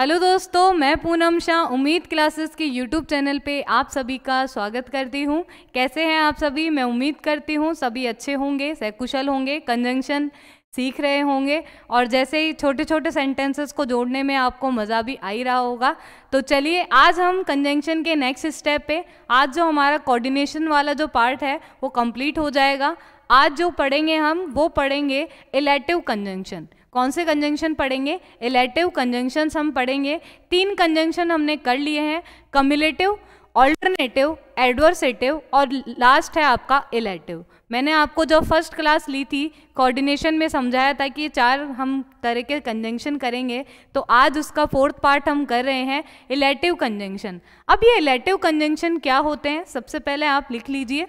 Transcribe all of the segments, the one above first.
Hello दोस्तों मैं पूनम शाह उम्मीद क्लासेस के यूट्यूब चैनल पे आप सभी का स्वागत करती हूँ कैसे हैं आप सभी मैं उम्मीद करती हूँ सभी अच्छे होंगे सहकुशल होंगे कंजंक्शन सीख रहे होंगे और जैसे ही छोटे छोटे सेंटेंसेस को जोड़ने में आपको मज़ा भी आ ही रहा होगा तो चलिए आज हम कंजंक्शन के नेक्स्ट स्टेप पे आज जो हमारा कोऑर्डिनेशन वाला जो पार्ट है वो कंप्लीट हो जाएगा आज जो पढ़ेंगे हम वो पढ़ेंगे इलेक्टिव कंजंक्शन कौन से कंजंक्शन पढ़ेंगे इलेटिव कंजंक्शंस हम पढ़ेंगे तीन कंजंक्शन हमने कर लिए हैं कम्युलेटिव ऑल्टरनेटिव एडवर्सेटिव और लास्ट है आपका इलेटिव मैंने आपको जो फर्स्ट क्लास ली थी कोऑर्डिनेशन में समझाया था कि ये चार हम तरह के कंजंक्शन करेंगे तो आज उसका फोर्थ पार्ट हम कर रहे हैं इलेटिव कंजंक्शन अब ये इलेटिव कंजंक्शन क्या होते हैं सबसे पहले आप लिख लीजिए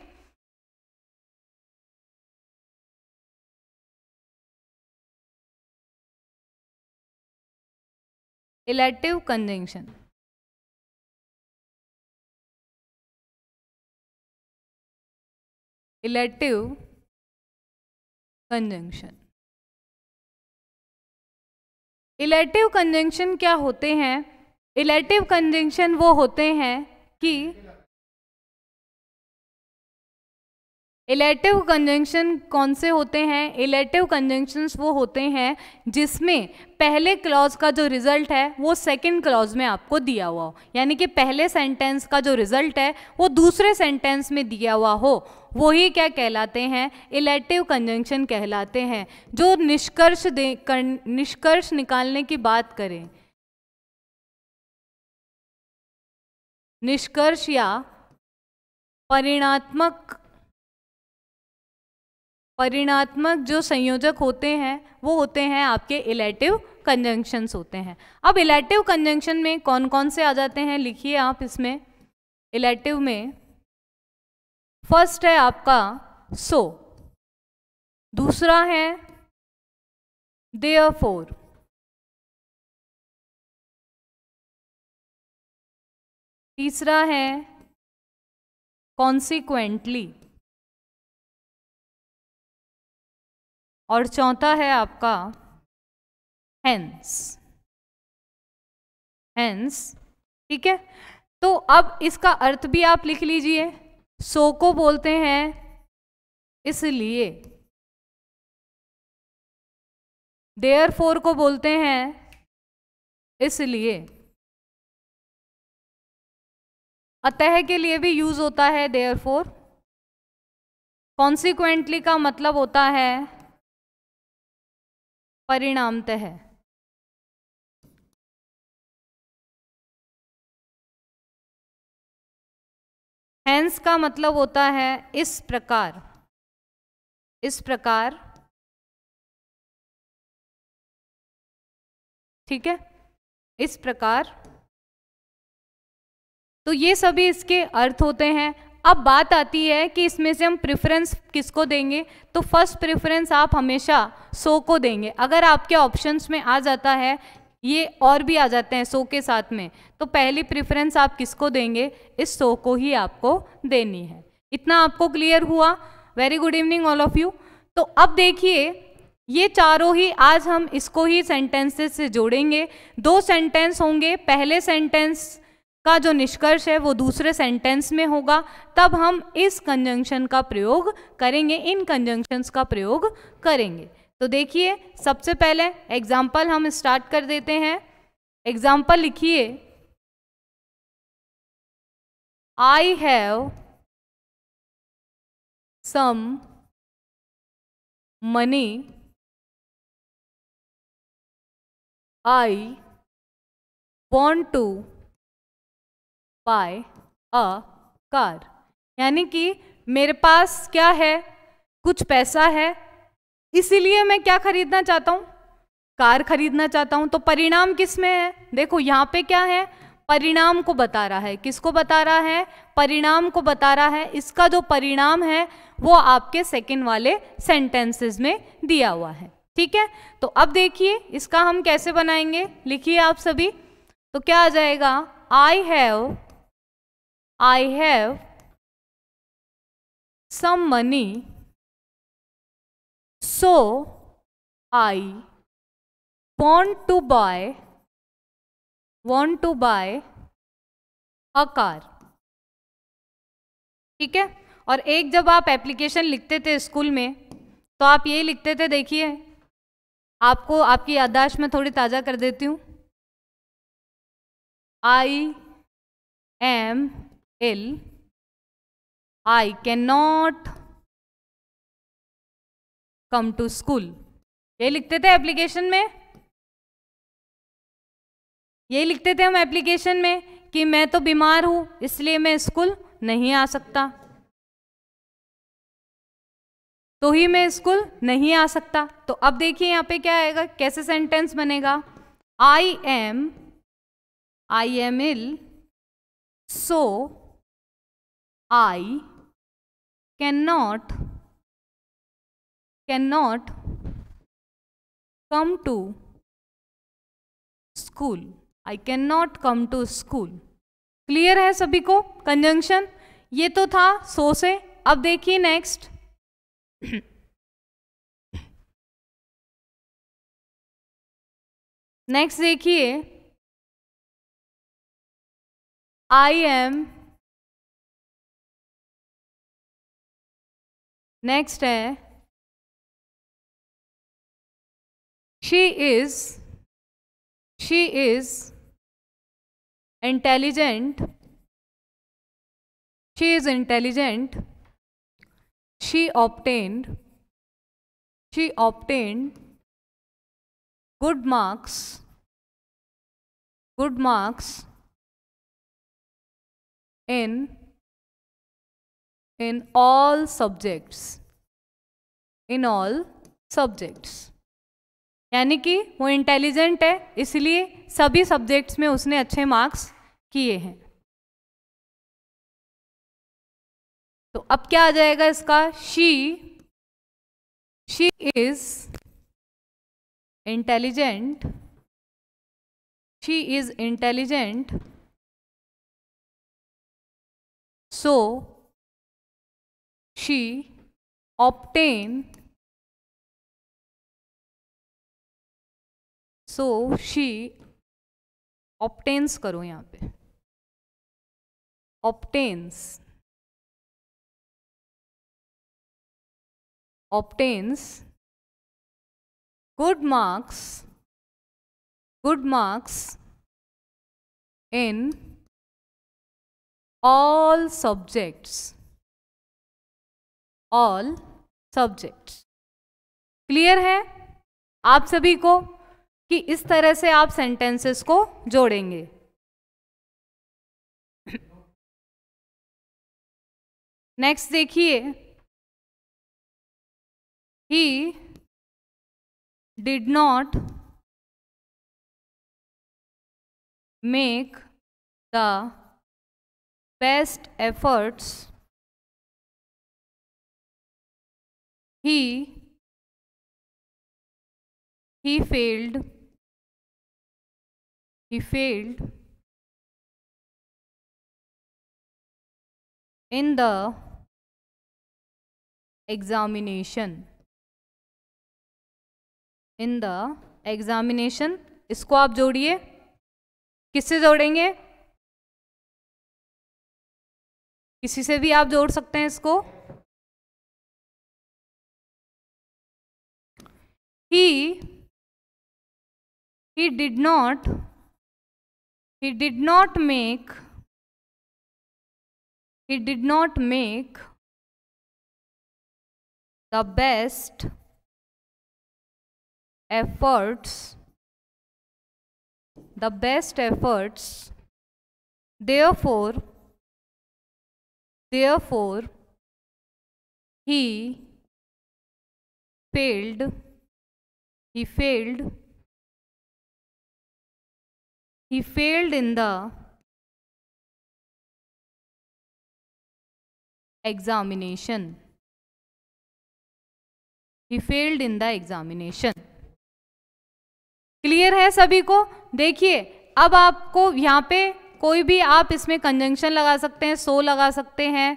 illative conjunction illative conjunction illative conjunction क्या होते हैं इलेक्टिव कंजंक्शन वो होते हैं कि इलेटिव कंजंक्शन कौन से होते हैं इलेटिव कंजंक्शंस वो होते हैं जिसमें पहले क्लॉज का जो रिजल्ट है वो सेकंड क्लॉज में आपको दिया हुआ हो यानी कि पहले सेंटेंस का जो रिजल्ट है वो दूसरे सेंटेंस में दिया हुआ हो वही क्या कहलाते हैं इलेटिव कंजंक्शन कहलाते हैं जो निष्कर्ष दे कर, निष्कर्ष निकालने की बात करें निष्कर्ष या परिणात्मक परिणात्मक जो संयोजक होते हैं वो होते हैं आपके इलेटिव कंजंक्शंस होते हैं अब इलेटिव कंजंक्शन में कौन कौन से आ जाते हैं लिखिए आप इसमें इलेटिव में फर्स्ट है आपका सो दूसरा है दे फोर तीसरा है कॉन्सिक्वेंटली और चौथा है आपका हैंस हैंस ठीक है तो अब इसका अर्थ भी आप लिख लीजिए सो को बोलते हैं इसलिए देयर फोर को बोलते हैं इसलिए अतः के लिए भी यूज होता है देयर फोर कॉन्सिक्वेंटली का मतलब होता है है हैंस का मतलब होता है इस प्रकार इस प्रकार ठीक है इस प्रकार तो ये सभी इसके अर्थ होते हैं अब बात आती है कि इसमें से हम प्रेफरेंस किसको देंगे तो फर्स्ट प्रेफरेंस आप हमेशा सो को देंगे अगर आपके ऑप्शंस में आ जाता है ये और भी आ जाते हैं सो के साथ में तो पहली प्रेफरेंस आप किसको देंगे इस सो को ही आपको देनी है इतना आपको क्लियर हुआ very good evening all of you तो अब देखिए ये चारों ही आज हम इसको ही सेंटेंसेस से जोड़ेंगे दो सेंटेंस होंगे पहले सेंटेंस का जो निष्कर्ष है वो दूसरे सेंटेंस में होगा तब हम इस कंजंक्शन का प्रयोग करेंगे इन कंजंक्शंस का प्रयोग करेंगे तो देखिए सबसे पहले एग्जाम्पल हम स्टार्ट कर देते हैं एग्जाम्पल लिखिए I have some money I want to buy a car यानी कि मेरे पास क्या है कुछ पैसा है इसीलिए मैं क्या खरीदना चाहता हूँ कार खरीदना चाहता हूँ तो परिणाम किस में है देखो यहाँ पे क्या है परिणाम को बता रहा है किसको बता रहा है परिणाम को बता रहा है इसका जो परिणाम है वो आपके सेकंड वाले सेंटेंसेस में दिया हुआ है ठीक है तो अब देखिए इसका हम कैसे बनाएंगे लिखिए आप सभी तो क्या आ जाएगा I have I have some money so I want to buy want to buy a car ठीक है और एक जब आप एप्लीकेशन लिखते थे स्कूल में तो आप ये लिखते थे देखिए आपको आपकी यादाश्त में थोड़ी ताज़ा कर देती हूँ I am L I cannot come to school ये लिखते थे एप्लीकेशन में ये लिखते थे हम एप्लीकेशन में कि मैं तो बीमार हूं इसलिए मैं स्कूल नहीं आ सकता तो ही मैं स्कूल नहीं आ सकता तो अब देखिए यहां पे क्या आएगा कैसे सेंटेंस बनेगा I am I am ill so I cannot cannot come to school I can not come to school clear है सभी को कंजंक्शन ये तो था सो से अब देखिए नेक्स्ट नेक्स्ट देखिए आई एम Next, है she is, she is intelligent, she is intelligent she obtained she obtained good marks good marks in in all subjects in all subjects यानी कि वो इंटेलिजेंट है इसलिए सभी सब्जेक्ट्स में उसने अच्छे मार्क्स किए हैं तो अब क्या आ जाएगा इसका she she is intelligent she is intelligent so she obtain so she obtains करो यहाँ पे obtains obtains good marks good marks in all subjects all subject clear है आप सभी को कि इस तरह से आप सेंटेंसेस को जोड़ेंगे नेक्स्ट देखिए he did not make the best efforts he he failed he failed in the examination in the examination इसको आप जोड़िए किससे जोड़ेंगे किसी से भी आप जोड़ सकते हैं इसको he he did not he did not make he did not make the best efforts the best efforts therefore therefore he failed he failed he failed in the examination he failed in the examination clear है सभी को देखिए अब आपको यहाँ पे कोई भी आप इसमें कंजंक्शन लगा सकते हैं सो लगा सकते हैं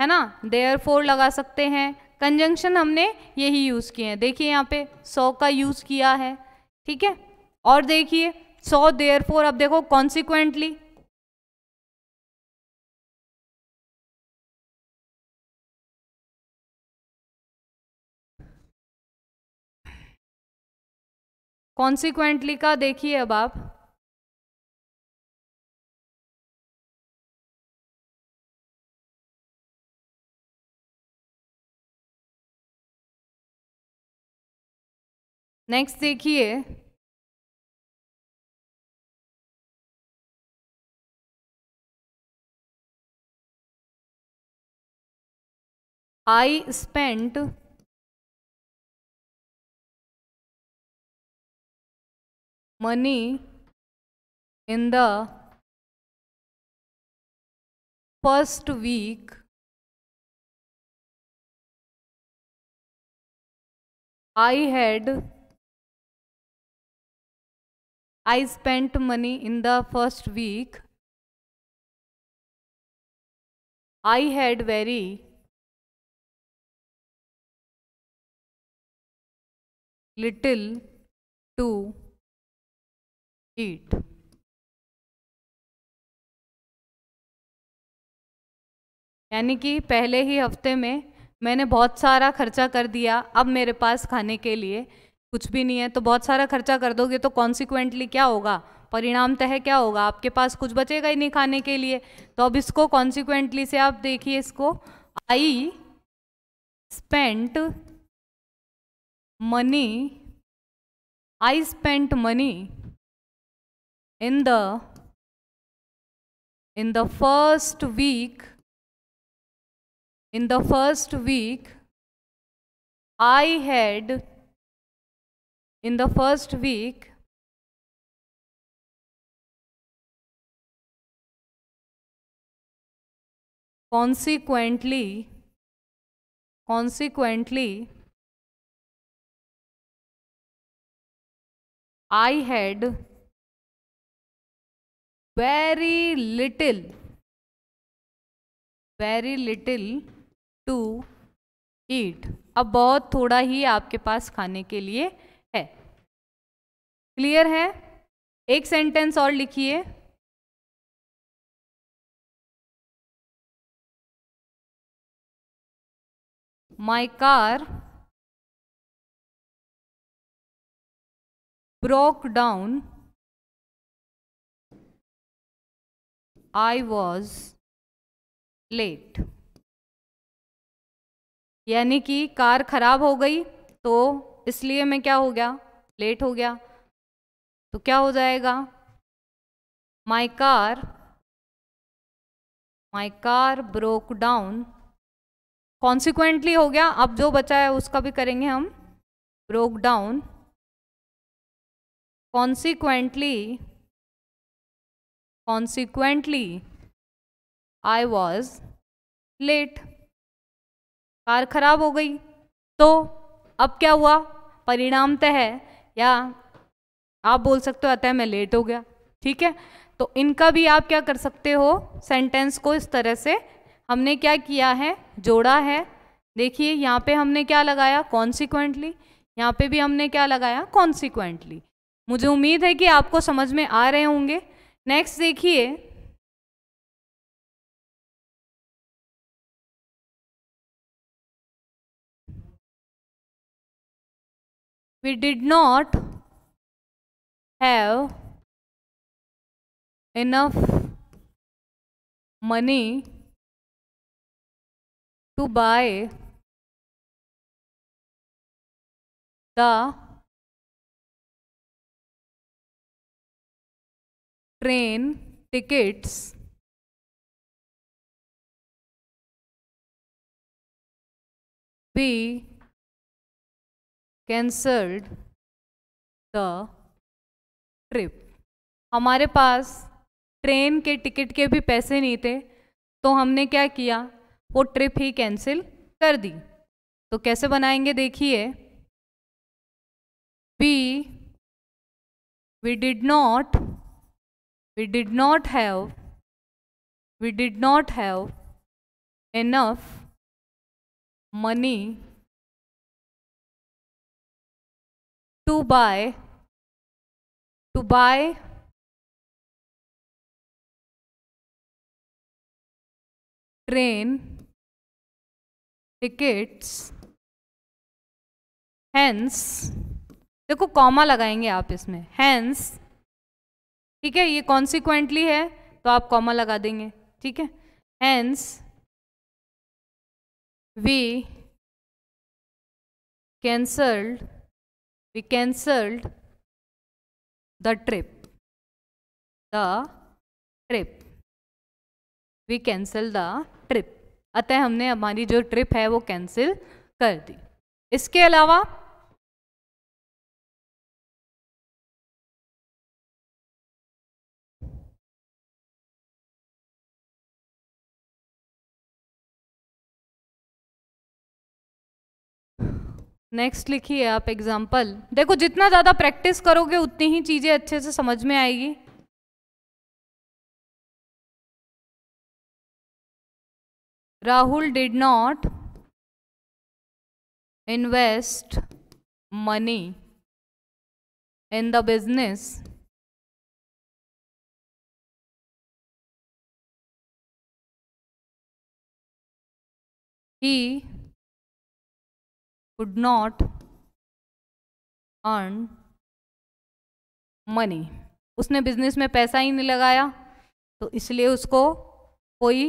है ना देयर फोर लगा सकते हैं कंजंक्शन हमने यही यूज़ किए हैं देखिए यहाँ पे सौ का यूज़ किया है ठीक है और देखिए सौ देयर फोर अब देखो कॉन्सिक्वेंटली कॉन्सिक्वेंटली का देखिए अब आप Next, next here. I spent money in the first week I had I spent money in the first week. I had very little to eat. यानी कि पहले ही हफ्ते में मैंने बहुत सारा खर्चा कर दिया अब मेरे पास खाने के लिए कुछ भी नहीं है तो बहुत सारा खर्चा कर दोगे तो कॉन्सिक्वेंटली क्या होगा परिणाम तह क्या होगा आपके पास कुछ बचेगा ही नहीं खाने के लिए तो अब इसको कॉन्सिक्वेंटली से आप देखिए इसको I spent money I spent money in the in the first week in the first week I had in the first week consequently consequently i had very little very little to eat अब बहुत थोड़ा ही आपके पास खाने के लिए clear है एक sentence और लिखिए my car broke down I was late यानी कि कार खराब हो गई तो इसलिए मैं क्या हो गया लेट हो गया तो क्या हो जाएगा my car my car broke down consequently हो गया अब जो बचा है उसका भी करेंगे हम broke down consequently consequently I was late car खराब हो गई तो अब क्या हुआ परिणामतः या आप बोल सकते हो अतः मैं लेट हो गया ठीक है तो इनका भी आप क्या कर सकते हो सेंटेंस को इस तरह से हमने क्या किया है जोड़ा है देखिए यहाँ पे हमने क्या लगाया कॉन्सिक्वेंटली यहाँ पे भी हमने क्या लगाया कॉन्सिक्वेंटली मुझे उम्मीद है कि आपको समझ में आ रहे होंगे नेक्स्ट देखिए we did not have enough money to buy the train tickets be cancelled the trip हमारे पास ट्रेन के टिकट के भी पैसे नहीं थे तो हमने क्या किया वो ट्रिप ही कैंसिल कर दी तो कैसे बनाएंगे देखिए we we did not we did not have we did not have enough money to buy to buy train tickets hence देखो कॉमा लगाएंगे आप इसमें हैंस ठीक है ये कॉन्सिक्वेंटली है तो आप कॉमा लगा देंगे ठीक है hence we cancelled we cancelled the trip the trip we cancel the trip अतः हमने हमारी जो ट्रिप है वो कैंसिल कर दी इसके अलावा नेक्स्ट लिखिए आप एग्जाम्पल देखो जितना ज़्यादा प्रैक्टिस करोगे उतनी ही चीज़ें अच्छे से समझ में आएगी Rahul did not invest money in the business he could not earn money उसने बिजनेस में पैसा ही नहीं लगाया तो इसलिए उसको कोई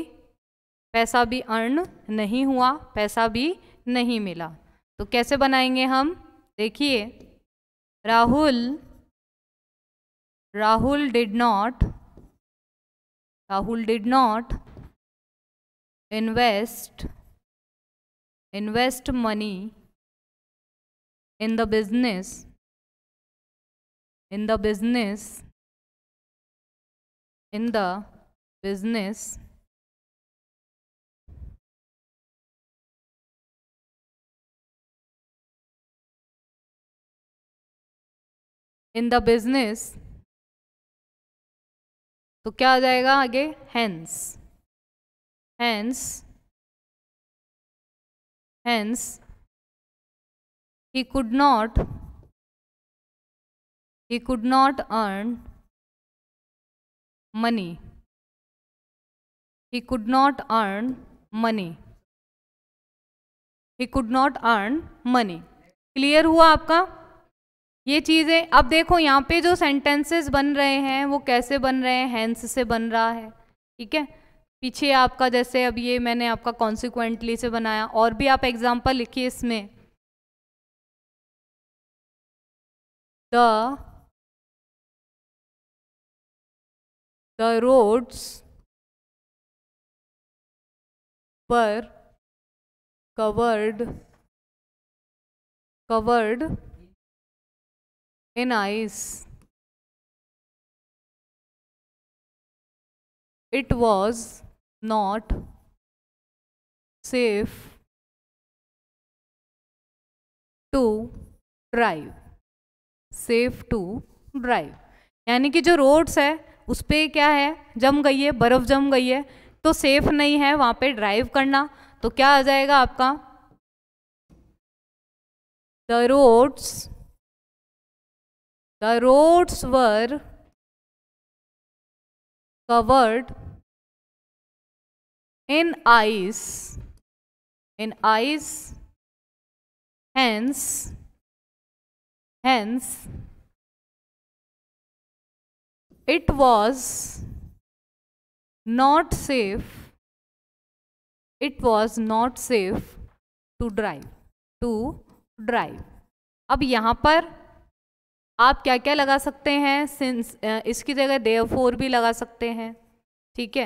पैसा भी अर्न नहीं हुआ पैसा भी नहीं मिला तो कैसे बनाएंगे हम देखिए Rahul Rahul did not Rahul did not invest invest money in the business in the business in the business in the business तो क्या आ जाएगा आगे hence hence hence he could not he could not earn money he could not earn money he could not earn money clear हुआ आपका ये चीज़ें अब देखो यहाँ पे जो सेंटेंसेस बन रहे हैं वो कैसे बन रहे हैं हैंस से बन रहा है ठीक है पीछे आपका जैसे अब ये मैंने आपका कॉन्सिक्वेंटली से बनाया और भी आप एग्जांपल लिखिए इसमें the the roads were covered covered in ice it was not safe to drive safe to drive यानी कि जो रोड्स है उस पर क्या है जम गई है बर्फ़ जम गई है तो सेफ नहीं है वहाँ पे ड्राइव करना तो क्या आ जाएगा आपका the roads the roads were covered in ice in ice hence hence it was not safe it was not safe to drive to drive अब यहाँ पर आप क्या क्या लगा सकते हैं सिंस इसकी जगह फोर भी लगा सकते हैं ठीक है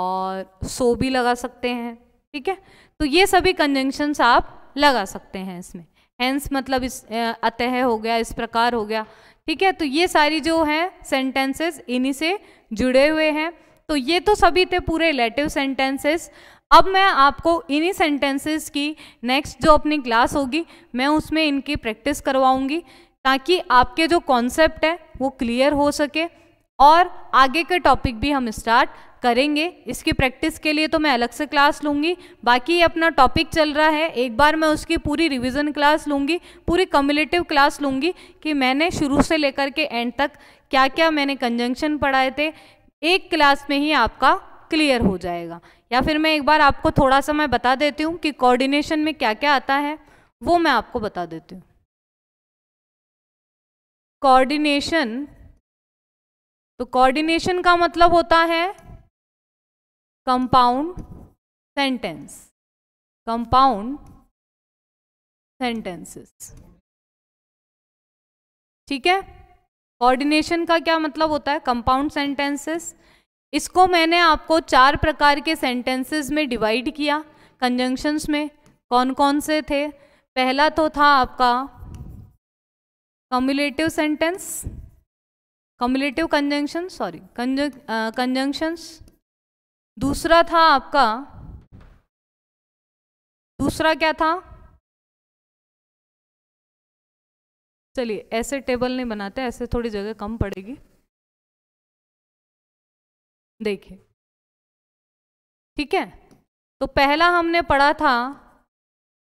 और सो भी लगा सकते हैं ठीक है तो ये सभी कंजंक्शंस आप लगा सकते हैं इसमें हैंस मतलब इस अतः हो गया इस प्रकार हो गया ठीक है तो ये सारी जो हैं सेंटेंसेस इन्हीं से जुड़े हुए हैं तो ये तो सभी थे पूरे रिलेटिव सेंटेंसेस अब मैं आपको इन्हीं सेंटेंसेस की नेक्स्ट जो अपनी क्लास होगी मैं उसमें इनकी प्रैक्टिस करवाऊंगी ताकि आपके जो कॉन्सेप्ट है वो क्लियर हो सके और आगे के टॉपिक भी हम स्टार्ट करेंगे इसकी प्रैक्टिस के लिए तो मैं अलग से क्लास लूँगी बाकी अपना टॉपिक चल रहा है एक बार मैं उसकी पूरी रिविज़न क्लास लूँगी पूरी कम्युलेटिव क्लास लूँगी कि मैंने शुरू से लेकर के एंड तक क्या क्या मैंने कंजंक्शन पढ़ाए थे एक क्लास में ही आपका क्लियर हो जाएगा या फिर मैं एक बार आपको थोड़ा सा मैं बता देती हूँ कि कोऑर्डिनेशन में क्या क्या आता है वो मैं आपको बता देती हूँ कोऑर्डिनेशन तो कोऑर्डिनेशन का मतलब होता है कंपाउंड सेंटेंस कंपाउंड सेंटेंसेस ठीक है कोऑर्डिनेशन का क्या मतलब होता है कंपाउंड सेंटेंसेस इसको मैंने आपको चार प्रकार के सेंटेंसेस में डिवाइड किया कंजंक्शंस में कौन कौन से थे पहला तो था आपका cumulative sentence cumulative conjunction sorry conjunctions दूसरा था आपका दूसरा क्या था चलिए ऐसे टेबल नहीं बनाते ऐसे थोड़ी जगह कम पड़ेगी देखिए ठीक है तो पहला हमने पढ़ा था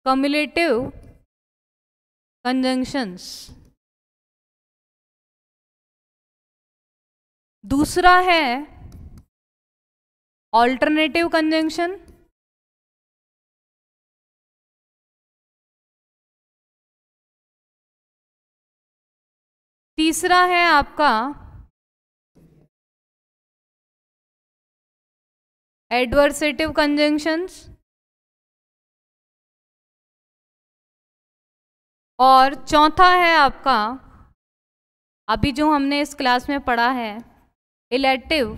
कम्युलेटिव कंजंक्शंस दूसरा है ऑल्टरनेटिव कंजंक्शन तीसरा है आपका एडवर्सेटिव कंजंक्शंस और चौथा है आपका अभी जो हमने इस क्लास में पढ़ा है इलेक्टिव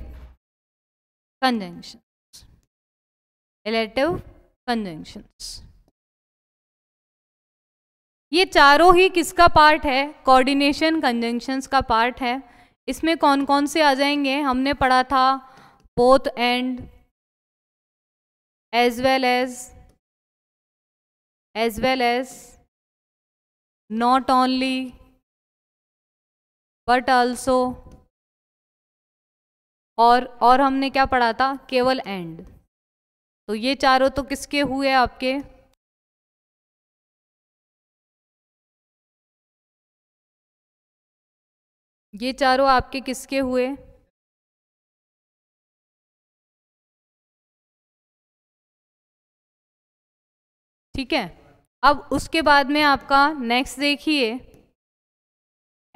conjunctions. रिलेटिव कंजंक्शंस ये चारों ही किसका पार्ट है कोऑर्डिनेशन कंजंक्शंस का पार्ट है इसमें कौन कौन से आ जाएंगे हमने पढ़ा था both and as well as as well as not only but also और और हमने क्या पढ़ा था केवल एंड तो ये चारों तो किसके हुए आपके ये चारों आपके किसके हुए ठीक है अब उसके बाद में आपका नेक्स्ट देखिए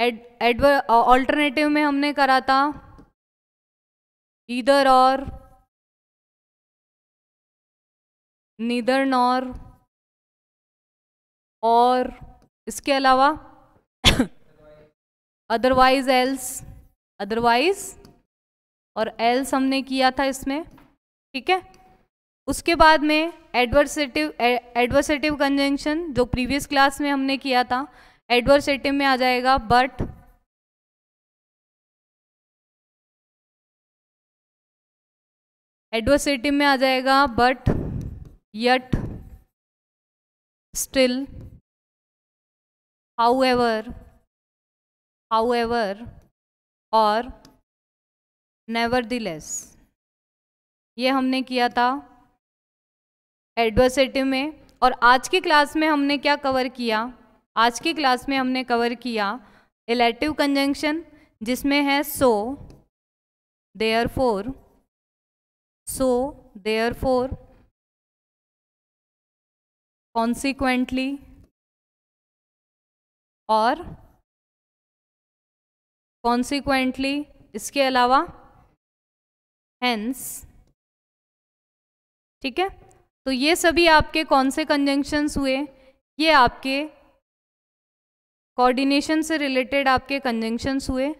एड एडव ऑल्टरनेटिव में हमने करा था either or neither nor और इसके अलावा अदरवाइज एल्स अदरवाइज और एल्स हमने किया था इसमें ठीक है उसके बाद में एडवर्सेटिव एडवर्सेटिव कंजंक्शन जो प्रीवियस क्लास में हमने किया था एडवर्सेटिव में आ जाएगा बट एडवर्सिटी में आ जाएगा but yet still however however और नेवर दिलेस ये हमने किया था एडवर्सेटिव में और आज की क्लास में हमने क्या कवर किया आज की क्लास में हमने कवर किया एलेटिव कंजंक्शन जिसमें है so therefore So, therefore, consequently, और कॉन्सिक्वेंटली इसके अलावा hence ठीक है तो ये सभी आपके कौन से कंजंक्शंस हुए ये आपके कोऑर्डिनेशन से रिलेटेड आपके कंजंक्शंस हुए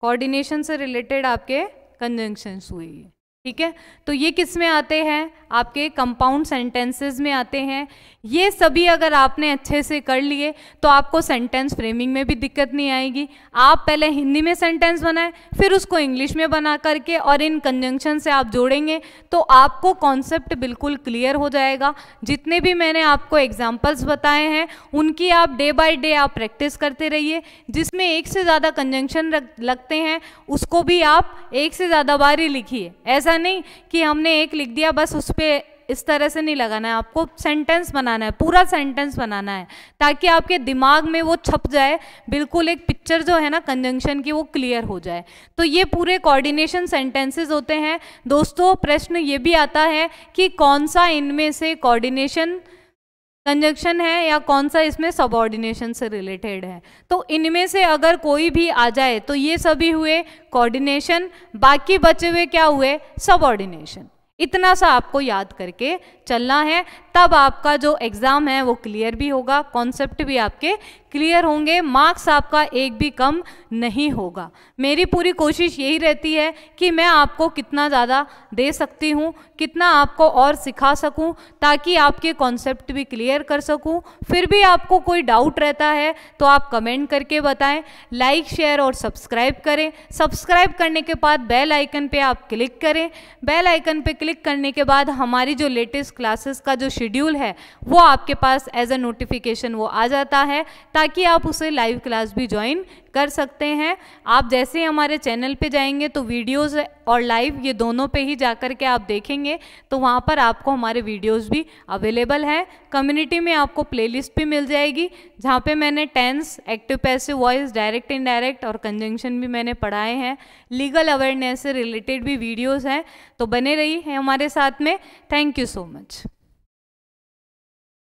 कोऑर्डिनेशन से रिलेटेड आपके 跟零元素一样。ठीक है तो ये किस में आते हैं आपके कंपाउंड सेंटेंसेस में आते हैं ये सभी अगर आपने अच्छे से कर लिए तो आपको सेंटेंस फ्रेमिंग में भी दिक्कत नहीं आएगी आप पहले हिंदी में सेंटेंस बनाएं फिर उसको इंग्लिश में बना करके और इन कंजंक्शन से आप जोड़ेंगे तो आपको कॉन्सेप्ट बिल्कुल क्लियर हो जाएगा जितने भी मैंने आपको एग्जाम्पल्स बताए हैं उनकी आप डे बाई डे आप प्रैक्टिस करते रहिए जिसमें एक से ज़्यादा कंजंक्शन लगते हैं उसको भी आप एक से ज़्यादा बार ही लिखिए ऐसा ऐसा नहीं कि हमने एक लिख दिया बस उस पर इस तरह से नहीं लगाना है आपको सेंटेंस बनाना है पूरा सेंटेंस बनाना है ताकि आपके दिमाग में वो छप जाए बिल्कुल एक पिक्चर जो है ना कंजंक्शन की वो क्लियर हो जाए तो ये पूरे कोऑर्डिनेशन सेंटेंसेस होते हैं दोस्तों प्रश्न ये भी आता है कि कौन सा इनमें से कोऑर्डिनेशन कंजक्शन है या कौन सा इसमें सबऑर्डिनेशन से रिलेटेड है तो इनमें से अगर कोई भी आ जाए तो ये सभी हुए कोऑर्डिनेशन बाकी बचे हुए क्या हुए सबऑर्डिनेशन इतना सा आपको याद करके चलना है तब आपका जो एग्ज़ाम है वो क्लियर भी होगा कॉन्सेप्ट भी आपके क्लियर होंगे मार्क्स आपका एक भी कम नहीं होगा मेरी पूरी कोशिश यही रहती है कि मैं आपको कितना ज़्यादा दे सकती हूँ कितना आपको और सिखा सकूँ ताकि आपके कॉन्सेप्ट भी क्लियर कर सकूँ फिर भी आपको कोई डाउट रहता है तो आप कमेंट करके बताएं लाइक शेयर और सब्सक्राइब करें सब्सक्राइब करने के बाद बेल आइकन पर आप क्लिक करें बेल आइकन पर क्लिक करने के बाद हमारी जो लेटेस्ट क्लासेस का जो शेड्यूल है वो आपके पास एज अ नोटिफिकेशन वो आ जाता है ताकि ताकि आप उसे लाइव क्लास भी ज्वाइन कर सकते हैं आप जैसे ही हमारे चैनल पे जाएंगे तो वीडियोस और लाइव ये दोनों पे ही जा कर के आप देखेंगे तो वहाँ पर आपको हमारे वीडियोस भी अवेलेबल हैं कम्युनिटी में आपको प्लेलिस्ट भी मिल जाएगी जहाँ पे मैंने tense active passive voice direct indirect और कंजंक्शन भी मैंने पढ़ाए हैं लीगल अवेयरनेस से रिलेटेड भी वीडियोज़ हैं तो बने रही हैं हमारे साथ में थैंक यू सो मच